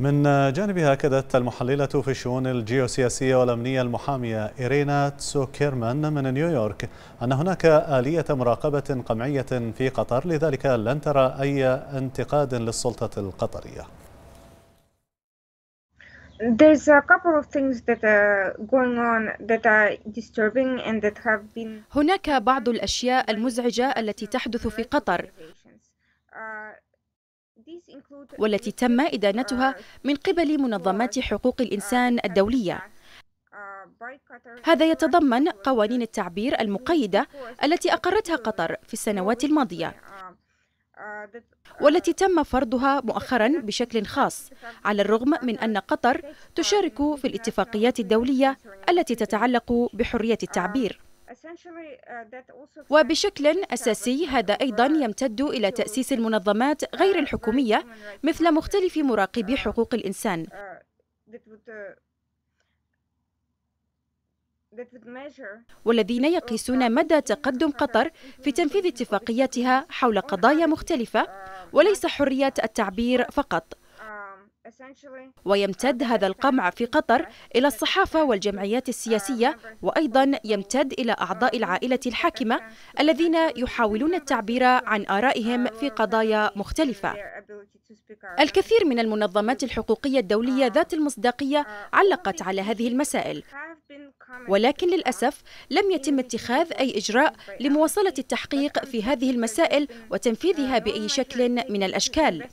من جانبها أكدت المحللة في الشؤون الجيوسياسية والأمنية المحامية إيرينا تسوكيرمان من نيويورك أن هناك آلية مراقبة قمعية في قطر لذلك لن ترى أي انتقاد للسلطة القطرية هناك بعض الأشياء المزعجة التي تحدث في قطر uh, والتي تم إدانتها من قبل منظمات حقوق الإنسان الدولية هذا يتضمن قوانين التعبير المقيدة التي أقرتها قطر في السنوات الماضية والتي تم فرضها مؤخرا بشكل خاص على الرغم من أن قطر تشارك في الاتفاقيات الدولية التي تتعلق بحرية التعبير Uh, وبشكل أساسي هذا أيضا يمتد إلى تأسيس المنظمات uh, غير الحكومية مثل مختلف مراقبي uh, حقوق الإنسان والذين يقيسون مدى تقدم قطر في تنفيذ اتفاقياتها حول قضايا مختلفة وليس حرية التعبير فقط ويمتد هذا القمع في قطر إلى الصحافة والجمعيات السياسية وأيضا يمتد إلى أعضاء العائلة الحاكمة الذين يحاولون التعبير عن آرائهم في قضايا مختلفة الكثير من المنظمات الحقوقية الدولية ذات المصداقية علقت على هذه المسائل ولكن للأسف لم يتم اتخاذ أي إجراء لمواصلة التحقيق في هذه المسائل وتنفيذها بأي شكل من الأشكال